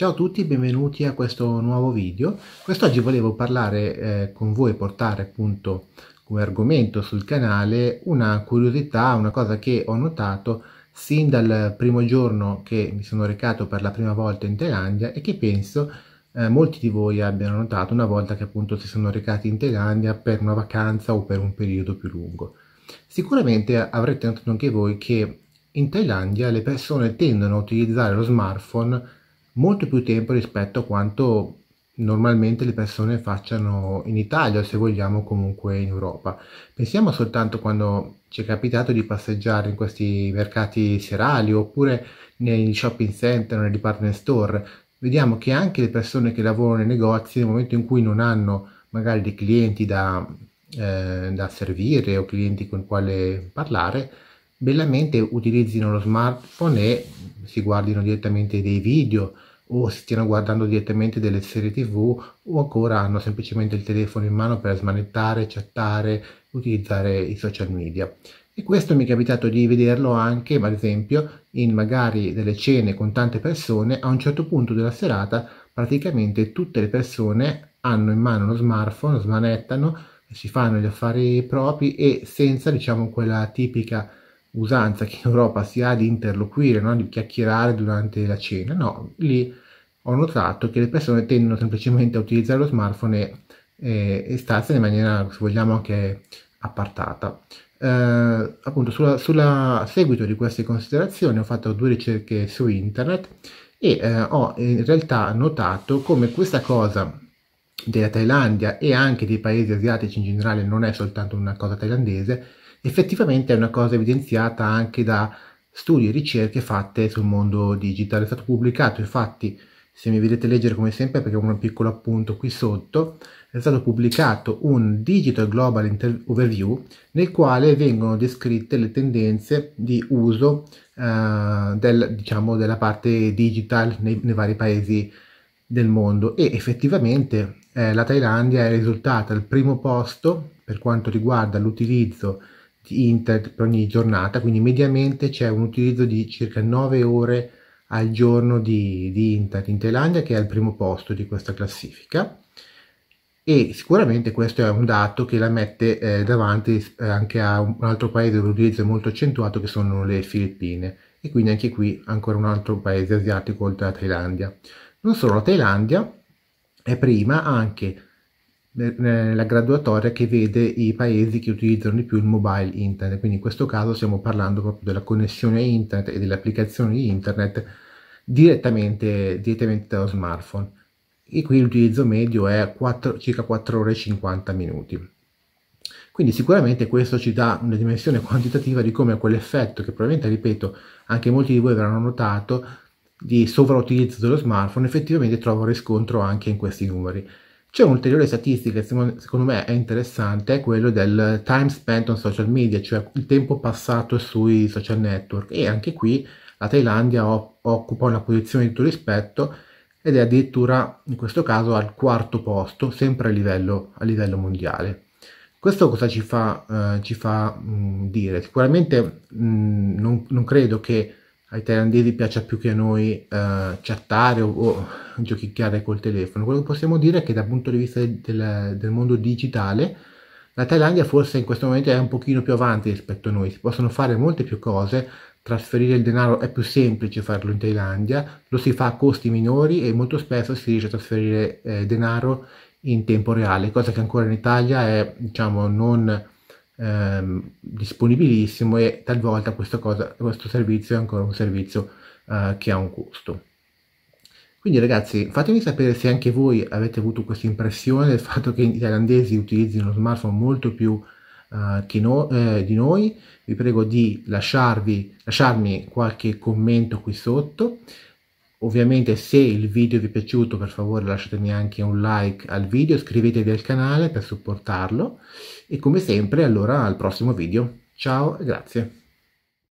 Ciao a tutti, benvenuti a questo nuovo video. Quest'oggi volevo parlare eh, con voi, portare appunto come argomento sul canale una curiosità, una cosa che ho notato sin dal primo giorno che mi sono recato per la prima volta in Thailandia e che penso eh, molti di voi abbiano notato una volta che appunto si sono recati in Thailandia per una vacanza o per un periodo più lungo. Sicuramente avrete notato anche voi che in Thailandia le persone tendono a utilizzare lo smartphone molto più tempo rispetto a quanto normalmente le persone facciano in Italia o se vogliamo comunque in Europa. Pensiamo soltanto quando ci è capitato di passeggiare in questi mercati serali oppure nei shopping center, nei department store, vediamo che anche le persone che lavorano nei negozi nel momento in cui non hanno magari dei clienti da, eh, da servire o clienti con quale parlare, bellamente utilizzino lo smartphone e si guardino direttamente dei video o si stiano guardando direttamente delle serie tv o ancora hanno semplicemente il telefono in mano per smanettare, chattare, utilizzare i social media. E questo mi è capitato di vederlo anche, ad esempio, in magari delle cene con tante persone, a un certo punto della serata praticamente tutte le persone hanno in mano lo smartphone, smanettano, si fanno gli affari propri e senza, diciamo, quella tipica usanza che in Europa si ha di interloquire, no? di chiacchierare durante la cena, no, lì ho notato che le persone tendono semplicemente a utilizzare lo smartphone e, e, e starsene in maniera, se vogliamo, anche appartata. Eh, appunto, sulla, sulla, seguito di queste considerazioni ho fatto due ricerche su internet e eh, ho in realtà notato come questa cosa della Thailandia e anche dei paesi asiatici in generale non è soltanto una cosa thailandese, effettivamente è una cosa evidenziata anche da studi e ricerche fatte sul mondo digitale. È stato pubblicato, infatti, se mi vedete leggere come sempre, perché ho un piccolo appunto qui sotto, è stato pubblicato un Digital Global Inter- Overview nel quale vengono descritte le tendenze di uso eh, del, diciamo, della parte digital nei, nei, vari paesi del mondo e effettivamente eh, la Thailandia è risultata al primo posto per quanto riguarda l'utilizzo di Internet per ogni giornata, quindi mediamente c'è un utilizzo di circa 9 ore al giorno di, di Internet in Thailandia, che è al primo posto di questa classifica. E sicuramente questo è un dato che la mette eh, davanti eh, anche a un altro paese dove l'utilizzo è molto accentuato, che sono le Filippine. E quindi anche qui ancora un altro paese asiatico oltre alla Thailandia. Non solo la Thailandia, è prima anche nella graduatoria che vede i paesi che utilizzano di più il mobile internet, quindi in questo caso stiamo parlando proprio della connessione a internet e delle applicazioni internet direttamente, direttamente dallo smartphone e qui l'utilizzo medio è 4, circa 4 ore e 50 minuti. Quindi sicuramente questo ci dà una dimensione quantitativa di come quell'effetto che probabilmente, ripeto, anche molti di voi avranno notato di sovrautilizzo dello smartphone effettivamente trova riscontro anche in questi numeri. C'è un'ulteriore statistica che secondo me è interessante, è quello del time spent on social media, cioè il tempo passato sui social network. E anche qui la Thailandia occupa una posizione di tutto rispetto ed è addirittura in questo caso al quarto posto, sempre a livello, a livello mondiale. Questo cosa ci fa, eh, ci fa mh, dire? Sicuramente mh, non, non credo che ai thailandesi piaccia più che a noi eh, chattare o, o, giochicchiare col telefono. Quello che possiamo dire è che dal punto di vista del, del mondo digitale la Thailandia forse in questo momento è un pochino più avanti rispetto a noi, si possono fare molte più cose, trasferire il denaro è più semplice farlo in Thailandia, lo si fa a costi minori e molto spesso si riesce a trasferire eh, denaro in tempo reale, cosa che ancora in Italia è diciamo non ehm, disponibilissimo e talvolta cosa, questo servizio è ancora un servizio eh, che ha un costo. Quindi ragazzi fatemi sapere se anche voi avete avuto questa impressione del fatto che i thailandesi utilizzino lo smartphone molto più eh, che no, eh, di noi, vi prego di lasciarvi, lasciarmi qualche commento qui sotto. Ovviamente se il video vi è piaciuto per favore lasciatemi anche un like al video, iscrivetevi al canale per supportarlo e come sempre allora al prossimo video. Ciao e grazie.